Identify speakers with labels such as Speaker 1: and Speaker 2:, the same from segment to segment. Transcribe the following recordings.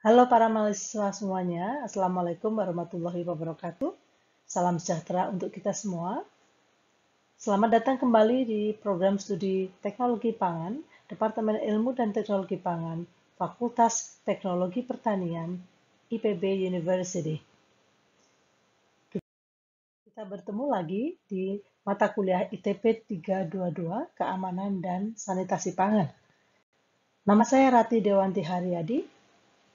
Speaker 1: Halo para mahasiswa semuanya, Assalamualaikum warahmatullahi wabarakatuh. Salam sejahtera untuk kita semua. Selamat datang kembali di program studi Teknologi Pangan, Departemen Ilmu dan Teknologi Pangan, Fakultas Teknologi Pertanian, IPB University. Kita bertemu lagi di mata kuliah ITP 322, Keamanan dan Sanitasi Pangan. Nama saya Rati Dewanti Haryadi,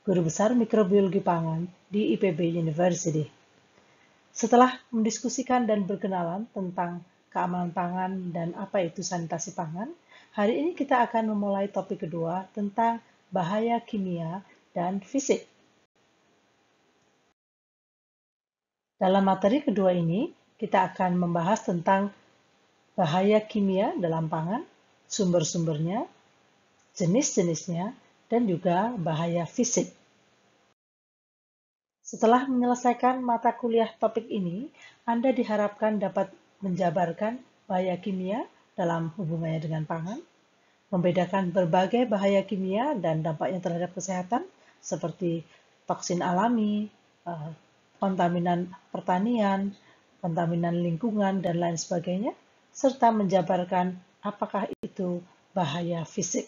Speaker 1: Guru Besar Mikrobiologi Pangan di IPB University. Setelah mendiskusikan dan berkenalan tentang keamanan pangan dan apa itu sanitasi pangan, hari ini kita akan memulai topik kedua tentang bahaya kimia dan fisik. Dalam materi kedua ini, kita akan membahas tentang bahaya kimia dalam pangan, sumber-sumbernya, jenis-jenisnya, dan juga bahaya fisik. Setelah menyelesaikan mata kuliah topik ini, Anda diharapkan dapat menjabarkan bahaya kimia dalam hubungannya dengan pangan, membedakan berbagai bahaya kimia dan dampaknya terhadap kesehatan seperti toksin alami, eh, kontaminan pertanian, kontaminan lingkungan, dan lain sebagainya, serta menjabarkan apakah itu bahaya fisik.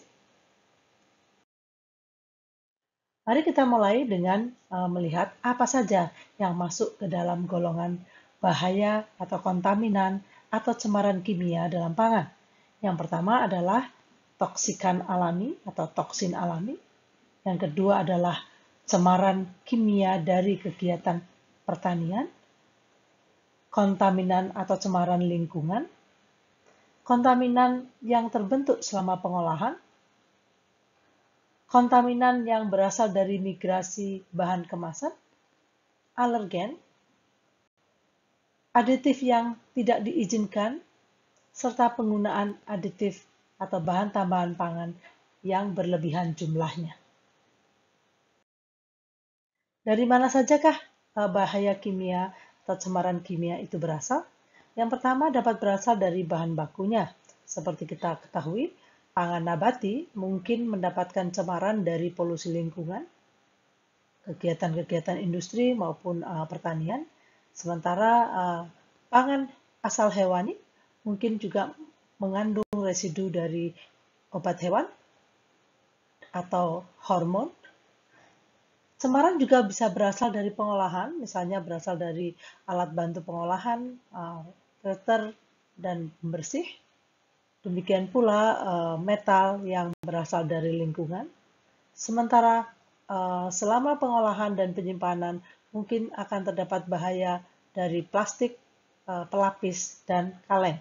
Speaker 1: Mari kita mulai dengan uh, melihat apa saja yang masuk ke dalam golongan bahaya atau kontaminan atau cemaran kimia dalam pangan. Yang pertama adalah toksikan alami atau toksin alami. Yang kedua adalah cemaran kimia dari kegiatan pertanian, kontaminan atau cemaran lingkungan, kontaminan yang terbentuk selama pengolahan, kontaminan yang berasal dari migrasi bahan kemasan, alergen, aditif yang tidak diizinkan, serta penggunaan aditif atau bahan tambahan pangan yang berlebihan jumlahnya. Dari mana sajakah eh, bahaya kimia atau cemaran kimia itu berasal? Yang pertama dapat berasal dari bahan bakunya. Seperti kita ketahui, pangan nabati mungkin mendapatkan cemaran dari polusi lingkungan, kegiatan-kegiatan industri maupun uh, pertanian, sementara uh, pangan asal hewani mungkin juga mengandung residu dari obat hewan atau hormon. Cemaran juga bisa berasal dari pengolahan, misalnya berasal dari alat bantu pengolahan, uh, filter, dan pembersih Demikian pula uh, metal yang berasal dari lingkungan. Sementara uh, selama pengolahan dan penyimpanan mungkin akan terdapat bahaya dari plastik, uh, pelapis, dan kaleng.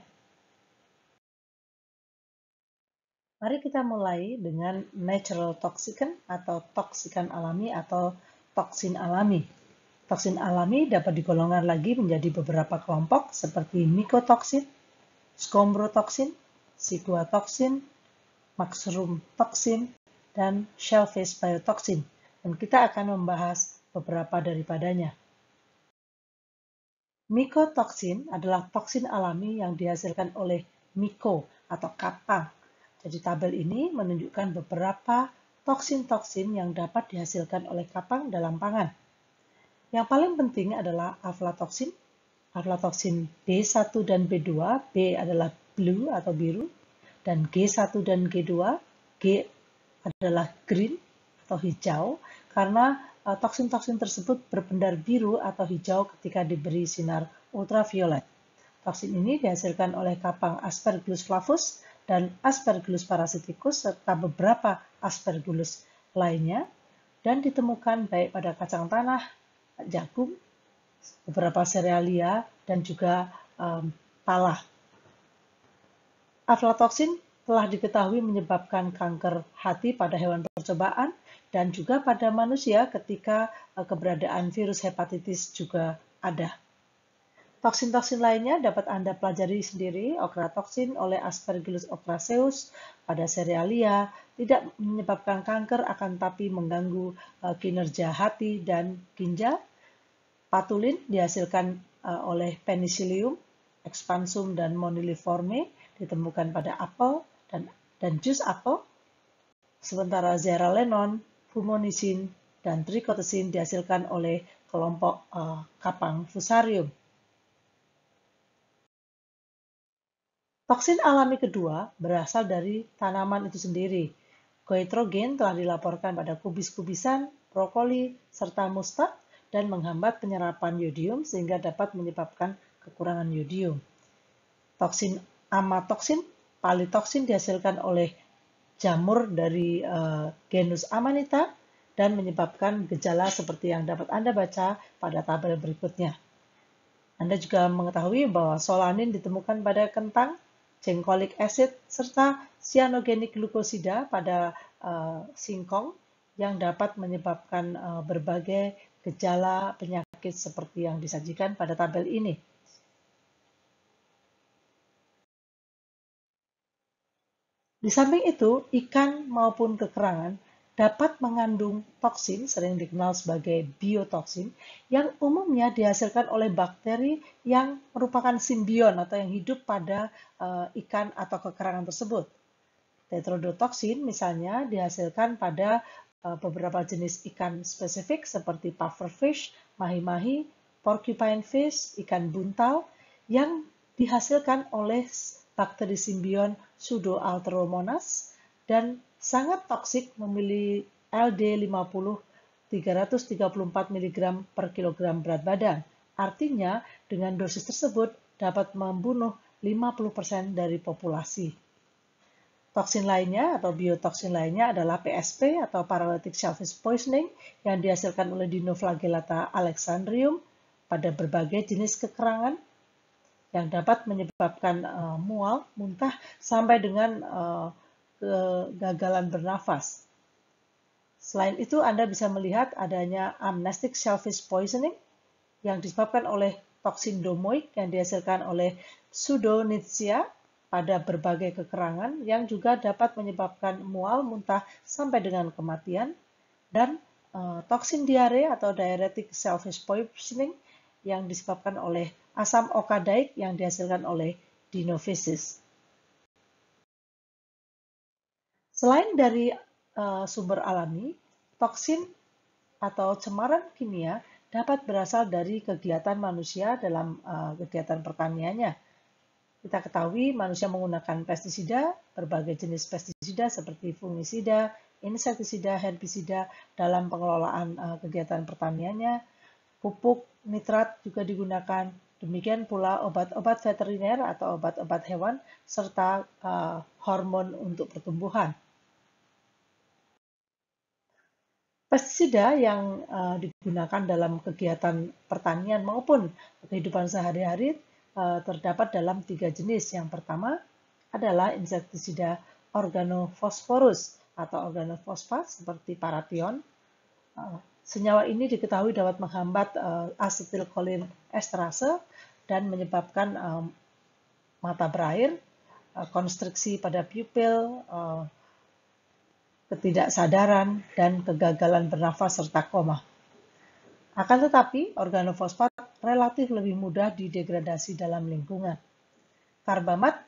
Speaker 1: Mari kita mulai dengan natural toxicant atau toksikan alami atau toksin alami. Toksin alami dapat digolongkan lagi menjadi beberapa kelompok seperti mikotoksin, skombrotoksin ciguatoksin, mushroom toxin, dan shellfish biotoxin. Dan kita akan membahas beberapa daripadanya. Mikotoksin adalah toksin alami yang dihasilkan oleh miko atau kapang. Jadi tabel ini menunjukkan beberapa toksin-toksin yang dapat dihasilkan oleh kapang dalam pangan. Yang paling penting adalah aflatoksin, aflatoksin B1 dan B2. B adalah blue atau biru, dan G1 dan G2, G adalah green atau hijau, karena eh, toksin-toksin tersebut berpendar biru atau hijau ketika diberi sinar ultraviolet. Toksin ini dihasilkan oleh kapang Aspergillus flavus dan Aspergillus parasiticus serta beberapa Aspergillus lainnya dan ditemukan baik pada kacang tanah, jagung, beberapa serealia, dan juga um, pala. Aflatoksin telah diketahui menyebabkan kanker hati pada hewan percobaan dan juga pada manusia ketika eh, keberadaan virus hepatitis juga ada. Toksin-toksin lainnya dapat Anda pelajari sendiri, okratoksin oleh Aspergillus ocraceus pada cerealia tidak menyebabkan kanker akan tapi mengganggu eh, kinerja hati dan ginjal. Patulin dihasilkan eh, oleh penicillium, expansum, dan moniliforme ditemukan pada apel dan, dan jus apel, sementara zearalenone, fumonisin, dan trikotesin dihasilkan oleh kelompok uh, kapang fusarium. Vaksin alami kedua berasal dari tanaman itu sendiri. Goitrogen telah dilaporkan pada kubis-kubisan, brokoli, serta mustard dan menghambat penyerapan yodium sehingga dapat menyebabkan kekurangan yodium. Vaksin amatoksin, palitoksin dihasilkan oleh jamur dari uh, genus Amanita dan menyebabkan gejala seperti yang dapat Anda baca pada tabel berikutnya. Anda juga mengetahui bahwa solanin ditemukan pada kentang, jengkolik asid serta cyanogenic glukosida pada uh, singkong yang dapat menyebabkan uh, berbagai gejala penyakit seperti yang disajikan pada tabel ini. Di samping itu, ikan maupun kekerangan dapat mengandung toksin, sering dikenal sebagai biotoksin, yang umumnya dihasilkan oleh bakteri yang merupakan simbion atau yang hidup pada uh, ikan atau kekerangan tersebut. Tetrodotoksin misalnya dihasilkan pada uh, beberapa jenis ikan spesifik seperti pufferfish, mahi-mahi, porcupine fish, ikan buntal, yang dihasilkan oleh bakteri simbion pseudoalteromonas dan sangat toksik memilih LD50 334 mg per kilogram berat badan. Artinya, dengan dosis tersebut dapat membunuh 50% dari populasi. Toksin lainnya atau biotoksin lainnya adalah PSP atau paralytic shellfish poisoning yang dihasilkan oleh dinoflagellata alexandrium pada berbagai jenis kekerangan yang dapat menyebabkan uh, mual, muntah, sampai dengan uh, kegagalan bernafas. Selain itu, Anda bisa melihat adanya amnestic shellfish poisoning yang disebabkan oleh toksin domoik yang dihasilkan oleh pseudonitsia pada berbagai kekerangan yang juga dapat menyebabkan mual, muntah, sampai dengan kematian. Dan uh, toksin diare atau diuretic shellfish poisoning yang disebabkan oleh asam okadaik yang dihasilkan oleh dinofisis. Selain dari uh, sumber alami, toksin atau cemaran kimia dapat berasal dari kegiatan manusia dalam uh, kegiatan pertaniannya. Kita ketahui manusia menggunakan pestisida, berbagai jenis pestisida seperti fungisida, insektisida, herbisida dalam pengelolaan uh, kegiatan pertaniannya, pupuk, nitrat juga digunakan. Demikian pula obat-obat veteriner atau obat-obat hewan serta uh, hormon untuk pertumbuhan. Pestisida yang uh, digunakan dalam kegiatan pertanian maupun kehidupan sehari-hari uh, terdapat dalam tiga jenis. Yang pertama adalah insektisida organofosforus atau organofosfat seperti paration, Senyawa ini diketahui dapat menghambat uh, asetilkolin esterase dan menyebabkan um, mata berair, uh, konstriksi pada pupil, uh, ketidaksadaran, dan kegagalan bernafas serta koma. Akan tetapi, organofosfat relatif lebih mudah didegradasi dalam lingkungan. Karbamat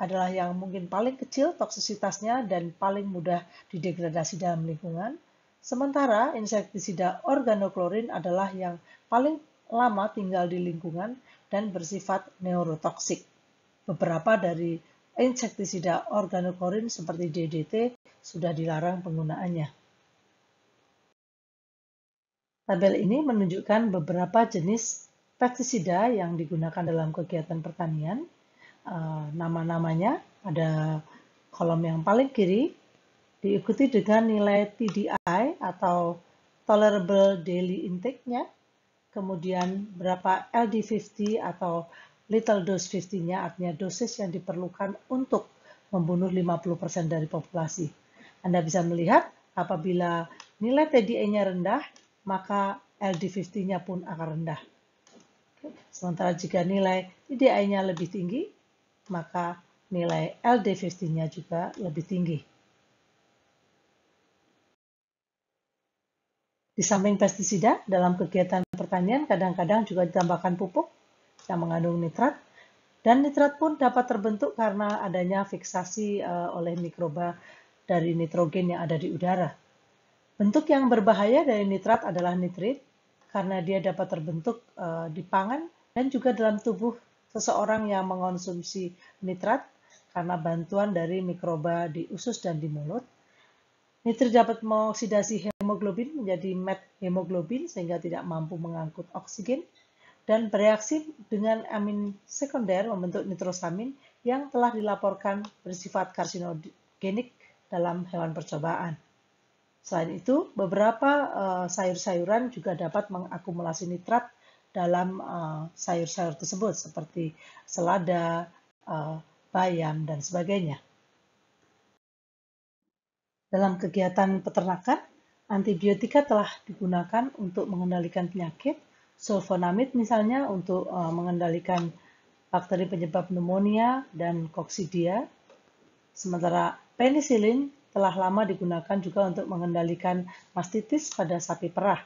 Speaker 1: adalah yang mungkin paling kecil toksisitasnya dan paling mudah didegradasi dalam lingkungan. Sementara insektisida organoklorin adalah yang paling lama tinggal di lingkungan dan bersifat neurotoksik. Beberapa dari insektisida organoklorin seperti DDT sudah dilarang penggunaannya. Tabel ini menunjukkan beberapa jenis pestisida yang digunakan dalam kegiatan pertanian. Eh, nama-namanya ada kolom yang paling kiri diikuti dengan nilai TDI atau Tolerable Daily Intake-nya, kemudian berapa LD50 atau Little Dose 50-nya, artinya dosis yang diperlukan untuk membunuh 50% dari populasi. Anda bisa melihat apabila nilai TDI-nya rendah, maka LD50-nya pun akan rendah. Sementara jika nilai TDI-nya lebih tinggi, maka nilai LD50-nya juga lebih tinggi. Di samping pestisida, dalam kegiatan pertanian kadang-kadang juga ditambahkan pupuk yang mengandung nitrat. Dan nitrat pun dapat terbentuk karena adanya fiksasi eh, oleh mikroba dari nitrogen yang ada di udara. Bentuk yang berbahaya dari nitrat adalah nitrit karena dia dapat terbentuk eh, di pangan dan juga dalam tubuh seseorang yang mengonsumsi nitrat karena bantuan dari mikroba di usus dan di mulut. Nitrit dapat mengoksidasi hemoglobin menjadi met hemoglobin sehingga tidak mampu mengangkut oksigen dan bereaksi dengan amin sekunder membentuk nitrosamin yang telah dilaporkan bersifat karsinogenik dalam hewan percobaan. Selain itu, beberapa eh, sayur-sayuran juga dapat mengakumulasi nitrat dalam eh, sayur-sayur tersebut seperti selada, eh, bayam, dan sebagainya. Dalam kegiatan peternakan, Antibiotika telah digunakan untuk mengendalikan penyakit, sulfonamid misalnya untuk eh, mengendalikan bakteri penyebab pneumonia dan koksidia. Sementara penicillin telah lama digunakan juga untuk mengendalikan mastitis pada sapi perah.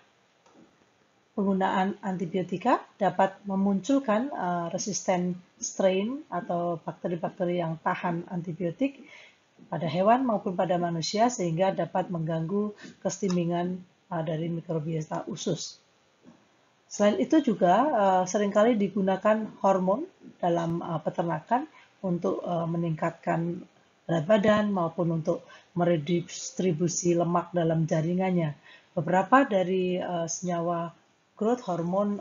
Speaker 1: Penggunaan antibiotika dapat memunculkan eh, resisten strain atau bakteri-bakteri yang tahan antibiotik pada hewan maupun pada manusia sehingga dapat mengganggu kestimbangan uh, dari mikrobiota usus. Selain itu juga uh, seringkali digunakan hormon dalam uh, peternakan untuk meningkatkan berat badan maupun untuk meredistribusi lemak dalam jaringannya. Beberapa dari senyawa growth hormon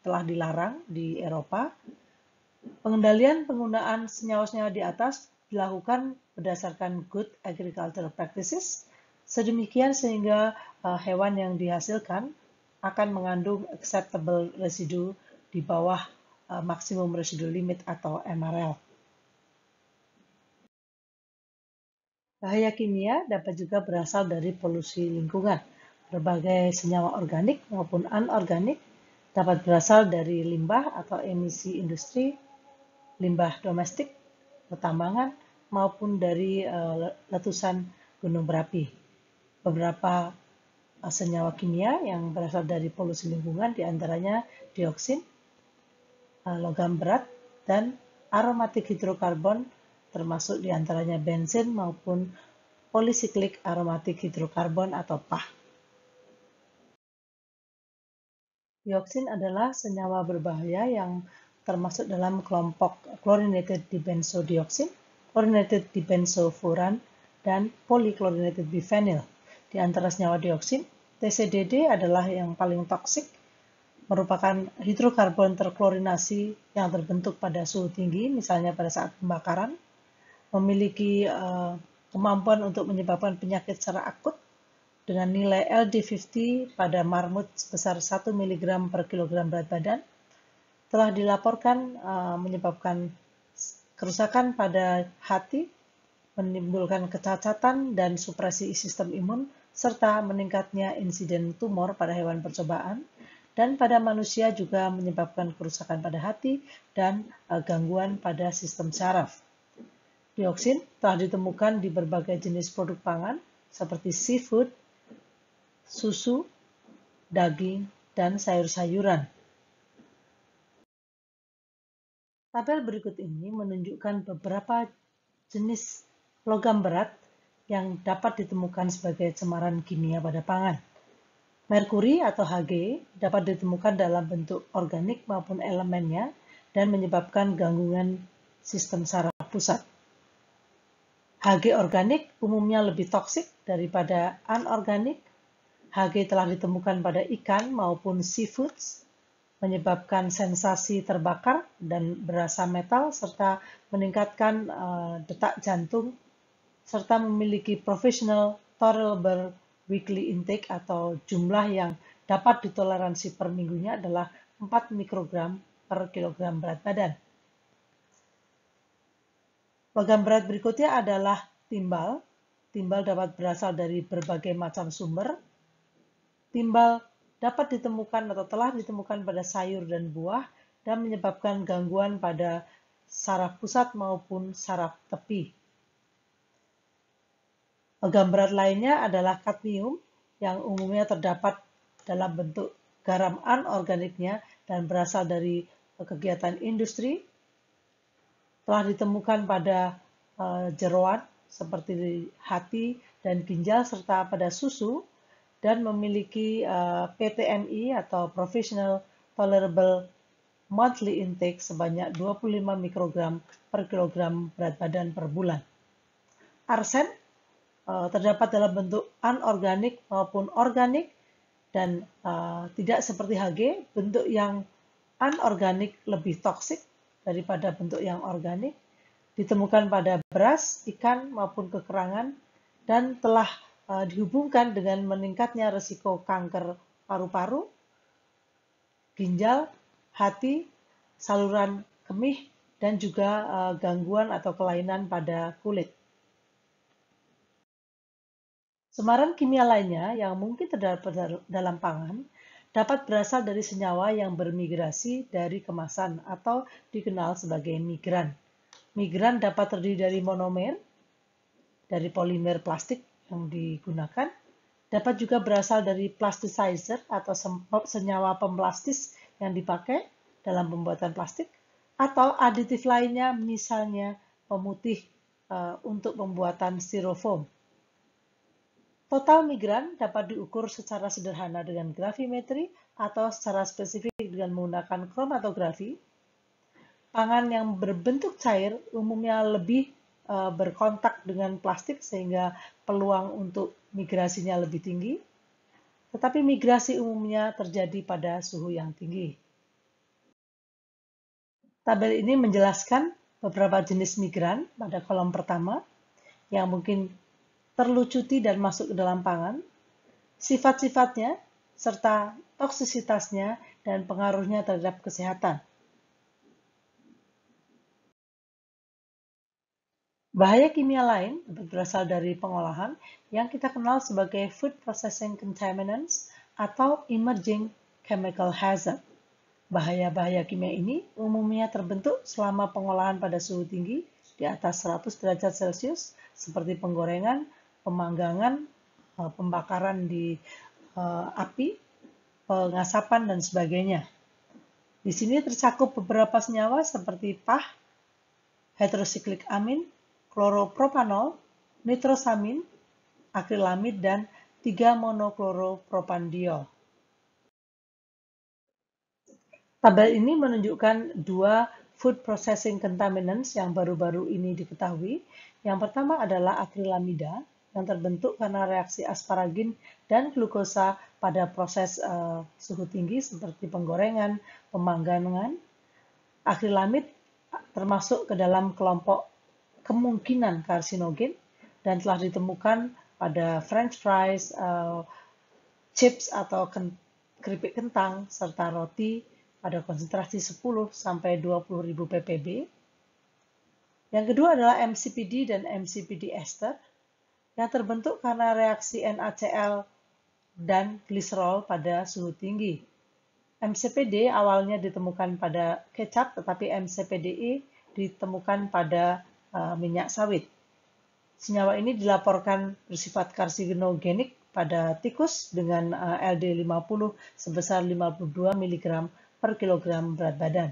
Speaker 1: telah dilarang di Eropa. Pengendalian penggunaan senyawa-senyawa di atas dilakukan berdasarkan good agricultural practices, sedemikian sehingga uh, hewan yang dihasilkan akan mengandung acceptable residu di bawah uh, maksimum residu limit atau MRL. Bahaya kimia dapat juga berasal dari polusi lingkungan. Berbagai senyawa organik maupun anorganik dapat berasal dari limbah atau emisi industri, limbah domestik, pertambangan, maupun dari eh, letusan gunung berapi. Beberapa eh, senyawa kimia yang berasal dari polusi lingkungan diantaranya dioksin, eh, logam berat, dan aromatik hidrokarbon termasuk diantaranya bensin maupun polisiklik aromatik hidrokarbon atau PAH. Dioksin adalah senyawa berbahaya yang termasuk dalam kelompok chlorinated dibenzodioksin Chlorinated dibenzofuran dan polychlorinated biphenyl. Di antara senyawa dioksin, TCDD adalah yang paling toksik, merupakan hidrokarbon terklorinasi yang terbentuk pada suhu tinggi, misalnya pada saat pembakaran, memiliki uh, kemampuan untuk menyebabkan penyakit secara akut dengan nilai LD50 pada marmut sebesar 1 mg per kilogram berat badan, telah dilaporkan uh, menyebabkan Kerusakan pada hati menimbulkan kecacatan dan supresi sistem imun serta meningkatnya insiden tumor pada hewan percobaan dan pada manusia juga menyebabkan kerusakan pada hati dan eh, gangguan pada sistem saraf. Dioksin telah ditemukan di berbagai jenis produk pangan seperti seafood, susu, daging, dan sayur-sayuran. Tabel berikut ini menunjukkan beberapa jenis logam berat yang dapat ditemukan sebagai cemaran kimia pada pangan. Merkuri atau Hg dapat ditemukan dalam bentuk organik maupun elemennya dan menyebabkan gangguan sistem saraf pusat. Hg organik umumnya lebih toksik daripada anorganik. Hg telah ditemukan pada ikan maupun seafoods menyebabkan sensasi terbakar dan berasa metal serta meningkatkan uh, detak jantung serta memiliki professional tolerable weekly intake atau jumlah yang dapat ditoleransi per minggunya adalah 4 mikrogram per kilogram berat badan. Logam berat berikutnya adalah timbal. Timbal dapat berasal dari berbagai macam sumber. Timbal dapat ditemukan atau telah ditemukan pada sayur dan buah dan menyebabkan gangguan pada saraf pusat maupun saraf tepi. Logam berat lainnya adalah kadmium yang umumnya terdapat dalam bentuk garam anorganiknya dan berasal dari kegiatan industri. Telah ditemukan pada eh, jeroan seperti hati dan ginjal serta pada susu dan memiliki uh, eh, PTMI atau Professional Tolerable Monthly Intake sebanyak 25 mikrogram per kilogram berat badan per bulan. Arsen uh, terdapat dalam bentuk anorganik maupun organik dan uh, tidak seperti Hg, bentuk yang anorganik lebih toksik daripada bentuk yang organik, ditemukan pada beras, ikan, maupun kekerangan, dan telah Eh, dihubungkan dengan meningkatnya resiko kanker paru-paru, ginjal, hati, saluran kemih, dan juga eh, gangguan atau kelainan pada kulit. Semaran kimia lainnya yang mungkin terdapat dalam pangan dapat berasal dari senyawa yang bermigrasi dari kemasan atau dikenal sebagai migran. Migran dapat terdiri dari monomer, dari polimer plastik yang digunakan dapat juga berasal dari plasticizer atau senyawa pemplastis yang dipakai dalam pembuatan plastik atau aditif lainnya misalnya pemutih e, untuk pembuatan styrofoam. Total migran dapat diukur secara sederhana dengan grafimetri atau secara spesifik dengan menggunakan kromatografi. Pangan yang berbentuk cair umumnya lebih Eh, berkontak dengan plastik sehingga peluang untuk migrasinya lebih tinggi. Tetapi migrasi umumnya terjadi pada suhu yang tinggi. Tabel ini menjelaskan beberapa jenis migran pada kolom pertama yang mungkin terlucuti dan masuk ke dalam pangan, sifat-sifatnya, serta toksisitasnya dan pengaruhnya terhadap kesehatan. Bahaya kimia lain berasal dari pengolahan yang kita kenal sebagai food processing contaminants atau emerging chemical hazard. Bahaya-bahaya kimia ini umumnya terbentuk selama pengolahan pada suhu tinggi di atas 100 derajat Celcius seperti penggorengan, pemanggangan, eh, pembakaran di eh, api, pengasapan, dan sebagainya. Di sini tercakup beberapa senyawa seperti PAH, heterosiklik amin, kloropropanol, nitrosamin, akrilamid, dan 3-monokloropropandiol. Tabel ini menunjukkan dua food processing contaminants yang baru-baru ini diketahui. Yang pertama adalah akrilamida yang terbentuk karena reaksi asparagin dan glukosa pada proses uh, suhu tinggi seperti penggorengan, pemanggangan. Akrilamid termasuk ke dalam kelompok kemungkinan karsinogen dan telah ditemukan pada french fries, uh, chips atau ken keripik kentang, serta roti pada konsentrasi 10 20000 ppb. Yang kedua adalah MCPD dan MCPD ester yang terbentuk karena reaksi NaCl dan gliserol pada suhu tinggi. MCPD awalnya ditemukan pada kecap, tetapi MCPDI e ditemukan pada Eh, minyak sawit. Senyawa ini dilaporkan bersifat karsinogenik pada tikus dengan eh, LD50 sebesar 52 mg per kilogram berat badan.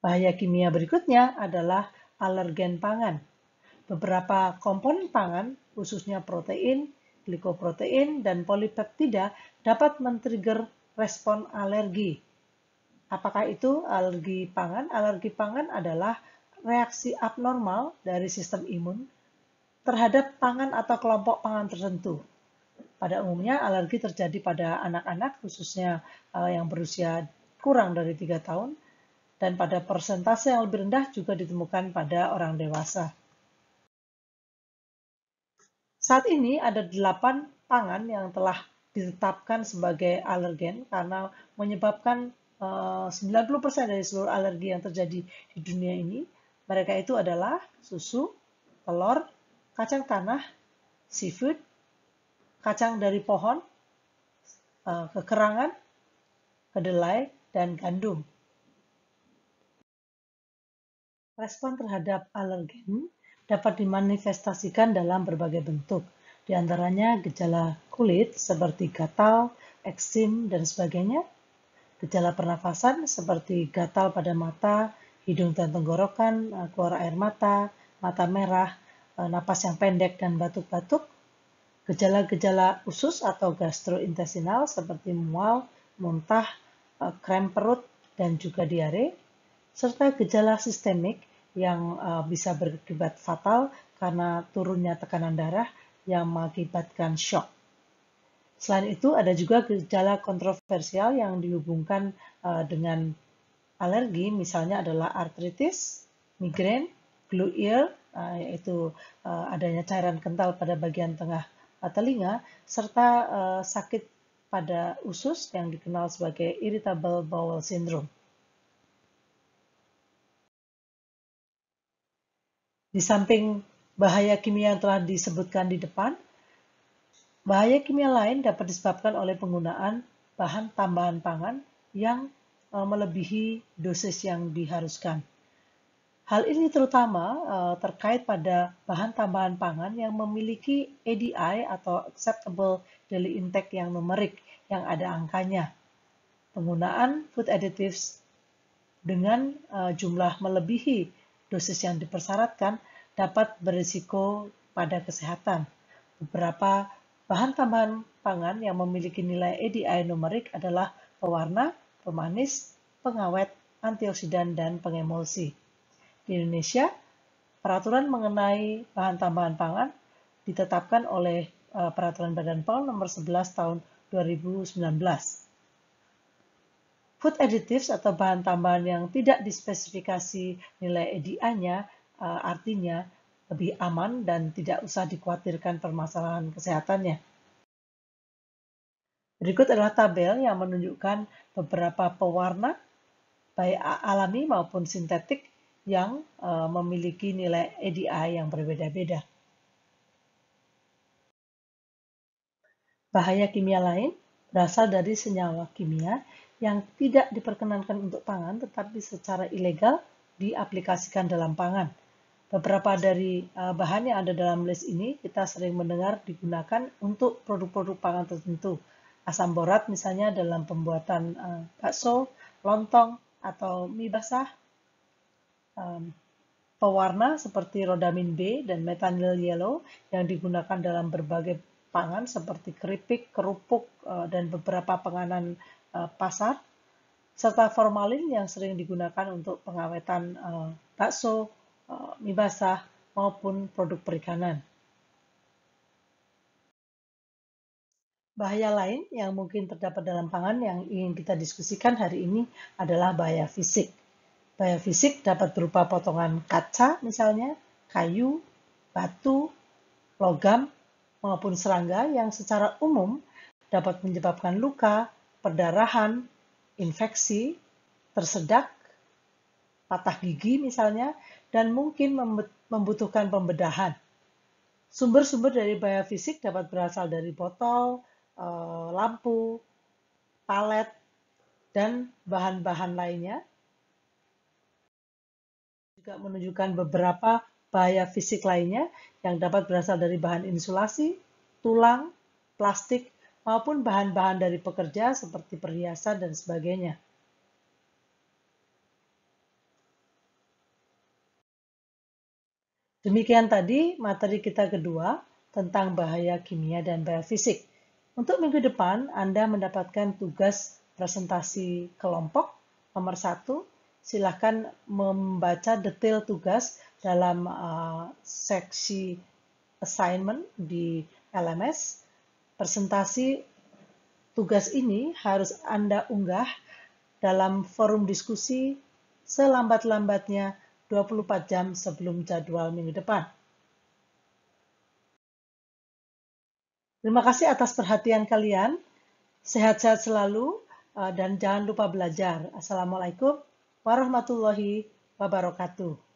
Speaker 1: Bahaya kimia berikutnya adalah alergen pangan. Beberapa komponen pangan, khususnya protein, glikoprotein, dan polipeptida dapat men-trigger respon alergi Apakah itu alergi pangan? Alergi pangan adalah reaksi abnormal dari sistem imun terhadap pangan atau kelompok pangan tertentu. Pada umumnya alergi terjadi pada anak-anak khususnya eh, yang berusia kurang dari tiga tahun dan pada persentase yang lebih rendah juga ditemukan pada orang dewasa. Saat ini ada 8 pangan yang telah ditetapkan sebagai alergen karena menyebabkan Eh, uh, 90% dari seluruh alergi yang terjadi di dunia ini, mereka itu adalah susu, telur, kacang tanah, seafood, kacang dari pohon, uh, kekerangan, kedelai, dan gandum. Respon terhadap alergen dapat dimanifestasikan dalam berbagai bentuk, diantaranya gejala kulit seperti gatal, eksim, dan sebagainya, Gejala pernafasan seperti gatal pada mata, hidung dan tenggorokan, eh, keluar air mata, mata merah, eh, napas yang pendek dan batuk-batuk. Gejala-gejala usus atau gastrointestinal seperti mual, muntah, eh, krem perut, dan juga diare. Serta gejala sistemik yang bisa berakibat fatal karena turunnya tekanan darah yang mengakibatkan shock. Selain itu, ada juga gejala kontroversial yang dihubungkan eh, dengan alergi, misalnya adalah artritis, migrain, glue ear, uh, yaitu eh, adanya cairan kental pada bagian tengah telinga, serta sakit pada usus yang dikenal sebagai irritable bowel syndrome. Di samping bahaya kimia yang telah disebutkan di depan, Bahaya kimia lain dapat disebabkan oleh penggunaan bahan tambahan pangan yang e, melebihi dosis yang diharuskan. Hal ini terutama e, terkait pada bahan tambahan pangan yang memiliki EDI atau Acceptable Daily Intake yang numerik yang ada angkanya. Penggunaan food additives dengan e, jumlah melebihi dosis yang dipersyaratkan dapat berisiko pada kesehatan. Beberapa Bahan tambahan pangan yang memiliki nilai EDI numerik adalah pewarna, pemanis, pengawet, antioksidan, dan pengemulsi. Di Indonesia, peraturan mengenai bahan tambahan pangan ditetapkan oleh eh, Peraturan Badan POM nomor 11 tahun 2019. Food additives atau bahan tambahan yang tidak dispesifikasi nilai EDI-nya eh, artinya lebih aman dan tidak usah dikhawatirkan permasalahan kesehatannya. Berikut adalah tabel yang menunjukkan beberapa pewarna baik alami maupun sintetik yang e, memiliki nilai EDI yang berbeda-beda. Bahaya kimia lain berasal dari senyawa kimia yang tidak diperkenankan untuk pangan tetapi secara ilegal diaplikasikan dalam pangan Beberapa dari eh, bahan yang ada dalam list ini kita sering mendengar digunakan untuk produk-produk pangan tertentu. Asam borat misalnya dalam pembuatan eh, bakso, lontong, atau mie basah. pewarna seperti rodamin B dan metanil yellow yang digunakan dalam berbagai pangan seperti keripik, kerupuk, eh, dan beberapa penganan pasar serta formalin yang sering digunakan untuk pengawetan bakso, Eh, mie basah maupun produk perikanan. Bahaya lain yang mungkin terdapat dalam pangan yang ingin kita diskusikan hari ini adalah bahaya fisik. Bahaya fisik dapat berupa potongan kaca misalnya, kayu, batu, logam, maupun serangga yang secara umum dapat menyebabkan luka, perdarahan, infeksi, tersedak, patah gigi misalnya, dan mungkin membutuhkan pembedahan. Sumber-sumber dari bahaya fisik dapat berasal dari botol, eh, lampu, palet, dan bahan-bahan lainnya. Juga menunjukkan beberapa bahaya fisik lainnya yang dapat berasal dari bahan insulasi, tulang, plastik, maupun bahan-bahan dari pekerja seperti perhiasan dan sebagainya. Demikian tadi materi kita kedua tentang bahaya kimia dan bahaya fisik. Untuk minggu depan, Anda mendapatkan tugas presentasi kelompok nomor satu. Silahkan membaca detail tugas dalam uh, seksi assignment di LMS. Presentasi tugas ini harus Anda unggah dalam forum diskusi selambat-lambatnya 24 jam sebelum jadwal minggu depan. Terima kasih atas perhatian kalian. Sehat-sehat selalu eh, dan jangan lupa belajar. Assalamualaikum warahmatullahi wabarakatuh.